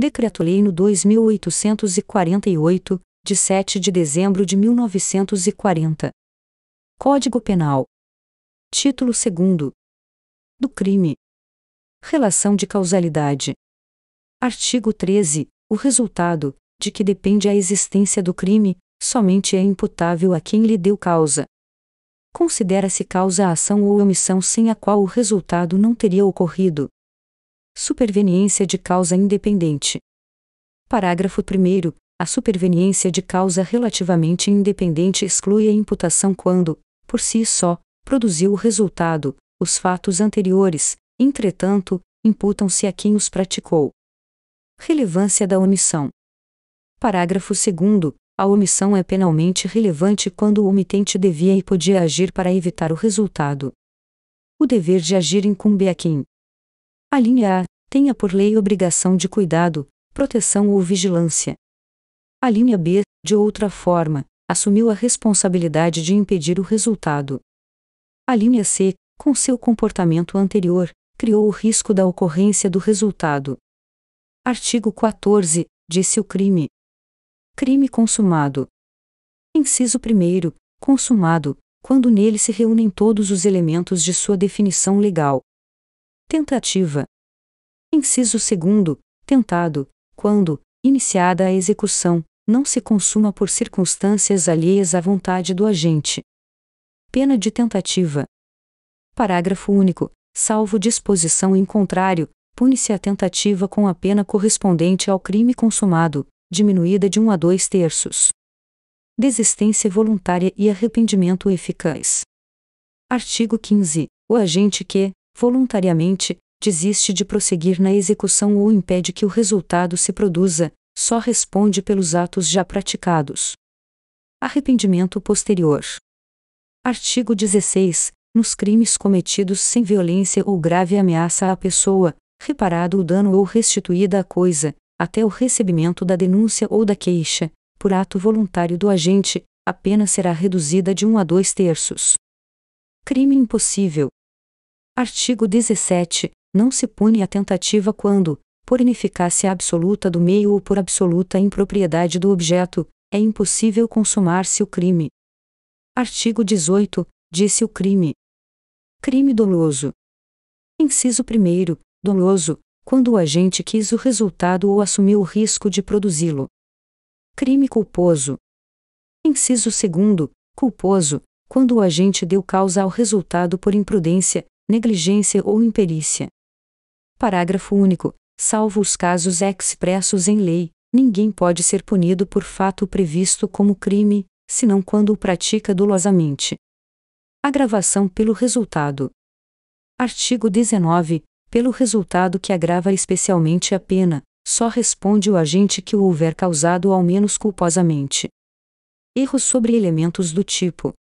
Decreto-Lei no 2848, de 7 de dezembro de 1940. Código Penal. Título 2. Do crime. Relação de causalidade. Artigo 13. O resultado, de que depende a existência do crime, somente é imputável a quem lhe deu causa. Considera-se causa a ação ou omissão sem a qual o resultado não teria ocorrido. Superveniência de causa independente. Parágrafo 1. A superveniência de causa relativamente independente exclui a imputação quando, por si só, produziu o resultado, os fatos anteriores, entretanto, imputam-se a quem os praticou. Relevância da omissão. Parágrafo 2. A omissão é penalmente relevante quando o omitente devia e podia agir para evitar o resultado. O dever de agir incumbe a quem, a linha A tenha por lei obrigação de cuidado, proteção ou vigilância. A linha B, de outra forma, assumiu a responsabilidade de impedir o resultado. A linha C, com seu comportamento anterior, criou o risco da ocorrência do resultado. Artigo 14, disse o crime. Crime consumado. Inciso 1. Consumado, quando nele se reúnem todos os elementos de sua definição legal, Tentativa. Inciso 2. Tentado, quando, iniciada a execução, não se consuma por circunstâncias alheias à vontade do agente. Pena de tentativa. Parágrafo único. Salvo disposição em contrário, pune-se a tentativa com a pena correspondente ao crime consumado, diminuída de 1 um a 2 terços. Desistência voluntária e arrependimento eficaz. Artigo 15. O agente que, voluntariamente, desiste de prosseguir na execução ou impede que o resultado se produza, só responde pelos atos já praticados. Arrependimento posterior. Artigo 16. Nos crimes cometidos sem violência ou grave ameaça à pessoa, reparado o dano ou restituída a coisa, até o recebimento da denúncia ou da queixa, por ato voluntário do agente, a pena será reduzida de um a dois terços. Crime impossível Artigo 17. Não se pune a tentativa quando, por ineficácia absoluta do meio ou por absoluta impropriedade do objeto, é impossível consumar-se o crime. Artigo 18. Disse o crime. Crime doloso. Inciso 1. Doloso, quando o agente quis o resultado ou assumiu o risco de produzi-lo. Crime culposo. Inciso 2. Culposo, quando o agente deu causa ao resultado por imprudência, negligência ou imperícia. Parágrafo único. Salvo os casos expressos em lei, ninguém pode ser punido por fato previsto como crime, senão quando o pratica dolosamente. Agravação pelo resultado. Artigo 19. Pelo resultado que agrava especialmente a pena, só responde o agente que o houver causado ao menos culposamente. Erros sobre elementos do tipo.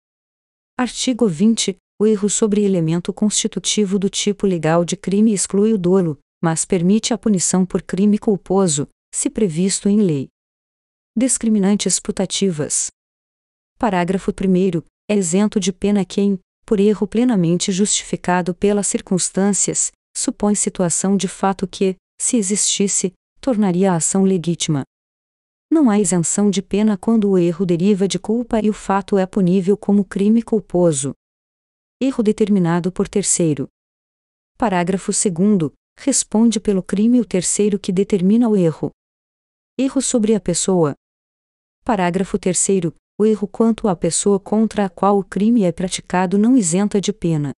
Artigo 20. O erro sobre elemento constitutivo do tipo legal de crime exclui o dolo, mas permite a punição por crime culposo, se previsto em lei. Discriminantes putativas. Parágrafo 1. É isento de pena quem, por erro plenamente justificado pelas circunstâncias, supõe situação de fato que, se existisse, tornaria a ação legítima. Não há isenção de pena quando o erro deriva de culpa e o fato é punível como crime culposo erro determinado por terceiro. Parágrafo 2. Responde pelo crime o terceiro que determina o erro. Erro sobre a pessoa. Parágrafo 3. O erro quanto à pessoa contra a qual o crime é praticado não isenta de pena.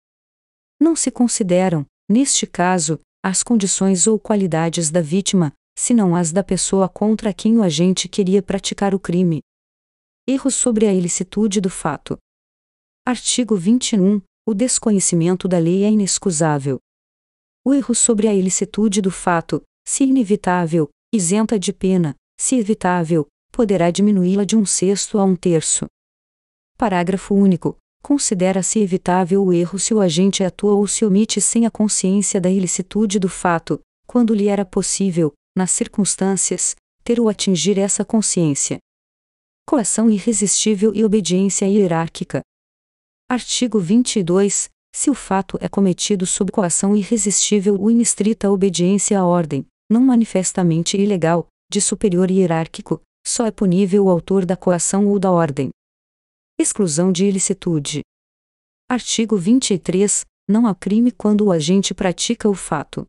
Não se consideram, neste caso, as condições ou qualidades da vítima, senão as da pessoa contra quem o agente queria praticar o crime. Erro sobre a ilicitude do fato. Artigo 21 o desconhecimento da lei é inexcusável. O erro sobre a ilicitude do fato, se inevitável, isenta de pena, se evitável, poderá diminuí-la de um sexto a um terço. Parágrafo único. Considera-se evitável o erro se o agente atua ou se omite sem a consciência da ilicitude do fato, quando lhe era possível, nas circunstâncias, ter ou atingir essa consciência. Coação irresistível e obediência hierárquica, Artigo 22. Se o fato é cometido sob coação irresistível ou em estrita obediência à ordem, não manifestamente ilegal, de superior hierárquico, só é punível o autor da coação ou da ordem. Exclusão de ilicitude. Artigo 23. Não há crime quando o agente pratica o fato.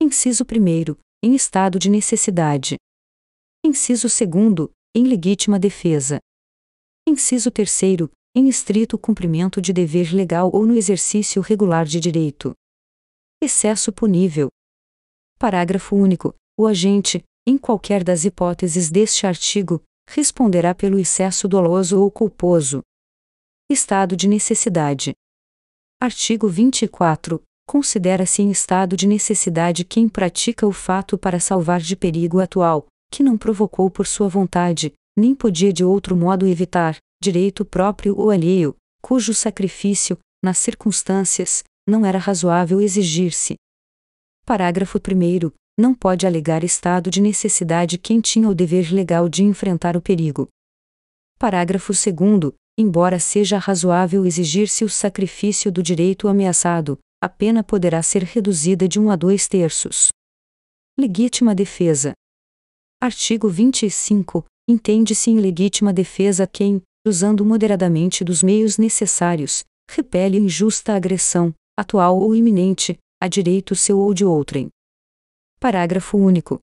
Inciso 1. Em estado de necessidade. Inciso 2. Em legítima defesa. Inciso 3 em estrito cumprimento de dever legal ou no exercício regular de direito. Excesso punível. Parágrafo único. O agente, em qualquer das hipóteses deste artigo, responderá pelo excesso doloso ou culposo. Estado de necessidade. Artigo 24. Considera-se em estado de necessidade quem pratica o fato para salvar de perigo atual, que não provocou por sua vontade, nem podia de outro modo evitar, direito próprio ou alheio, cujo sacrifício, nas circunstâncias, não era razoável exigir-se. Parágrafo 1. Não pode alegar estado de necessidade quem tinha o dever legal de enfrentar o perigo. Parágrafo 2. Embora seja razoável exigir-se o sacrifício do direito ameaçado, a pena poderá ser reduzida de um a dois terços. Legítima defesa. Artigo 25. Entende-se em legítima defesa quem, usando moderadamente dos meios necessários, repele injusta agressão, atual ou iminente, a direito seu ou de outrem. Parágrafo único.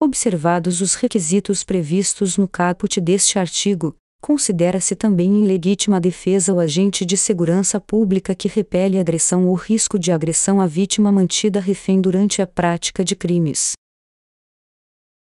Observados os requisitos previstos no caput deste artigo, considera-se também em legítima defesa o agente de segurança pública que repele agressão ou risco de agressão à vítima mantida refém durante a prática de crimes.